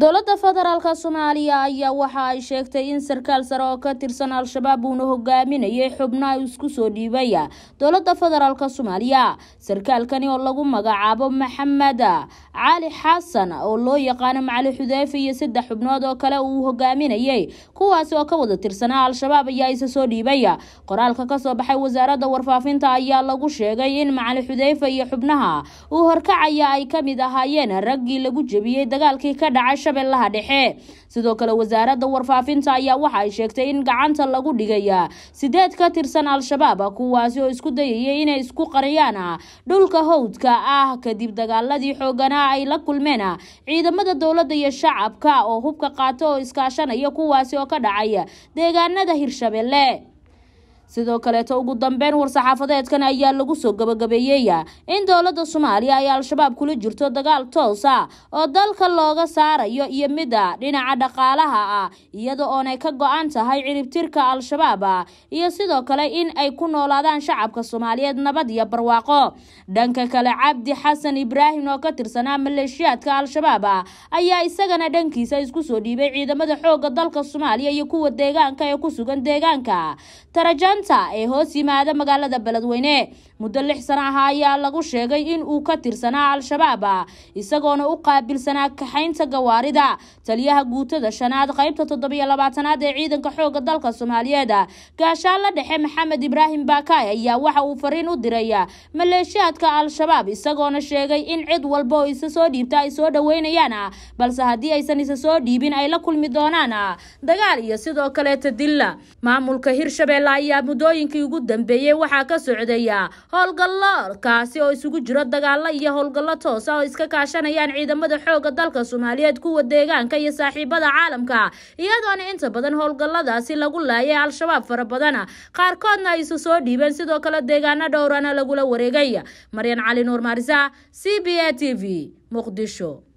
dowladda federaalka soomaaliya ayaa waxa ay sheegtay in sarkaal sare oo ka tirsan al-shabaab uuna hogaaminayay xubnaha isku soo dhiibay dowladda federaalka soomaaliya sarkaalkani oo lagu magacaabo maxamed cali xasan oo loo yaqaano macali xudeyfe iyo saddex xubnood oo kale uu hogaaminayay kuwaasi oo ka wada tirsanaa al-shabaab ayaa isa soo dhiibay qoraalka kasoo baxay wasaaradda warfaafinta ayaa lagu sheegay in macali xudeyfe iyo xubnaha uu horkacaya ay kamid ahaayeen raggii lagu jebiyey dagaalkii ka dhacay shabeellaha dhexe sidoo kale wasaaradda warfaafinta ayaa waxa ay sheegtay in gacanta lagu dhigaya sideed ka tirsan al-shabaab kuwaasi oo isku dayayay inay isku qariyaan dhulka howdka ah kadib dagaaladii xooganaa ay la kulmeen ah. ciidamada dowladda iyo shacabka oo hubka qaata oo iskaashanaya kuwaasi oo ka dhacay deegaanada hirshabelle sidoo kaleeto ugu dambeyn war-saxaafadeedkan ayaa lagu soo gabagabeeyey in dowladda soomaaliya ay al-shabaab kula jirto dagaal toosa ah oo dalka looga saarayo iyo mida ah, dhinaca dhaqaalaha ah iyada oonay ka go-an tahay ciribtirka al-shabaab ah, iyo sidoo kale in ay ku noolaadaan shacabka soomaaliyeed nabad iyo barwaaqo dhanka kale cabdi xasan ibraahim oo ka tirsanaa maleeshiyaadka al-shabaab ayaa isagana dhankiisa isku soo dhiibay ciidamada xoogga dalka soomaaliya iyo kuwa deegaanka ee ku sugan deegaanka tarajan maanta ee hoos yimaada magaalada beledweyne muddo lix sana ah ayaa lagu sheegay in uu ka tirsanaa al-shabaab isagoona u qaabilsanaa kaxaynta gawaarida taliyaha guutada shanaad qaybta toddobiyo labaatanaad ee ciidanka xoogga dalka soomaaliyeed gaashaanla dhexe maxamed ibraahim baakaay ayaa waxa uu fariin u diray maleeshiyaadka al-shabaab isagoona sheegay in cid walba oo isa soo dhiibta ay soo dhoweynayaan balse haddii aysan isa soo dhiibin ay la kulmi doonaan dagaal iyo sidoo kaleeta dilla maamulka hirshabeelle ayaa mudooyinkii ugu dambeeyey waxaa ka socdaya howlgallo kaasi oo isugu jiro dagaalo iyo howlgallo toosa ah oo iska kaashanayaan ciidamada xoogga dalka soomaaliyeed kuwa deegaanka iyo saaxiibada caalamka iyadoona inta badan howlgalladaasi lagu laayay al-shabaab fara badana qaarkoodna ay isu soo dhiibeen sidoo kale deegaano dhowrana lagula wareegay maryan cali nuur maarisa c b a t v muqdisho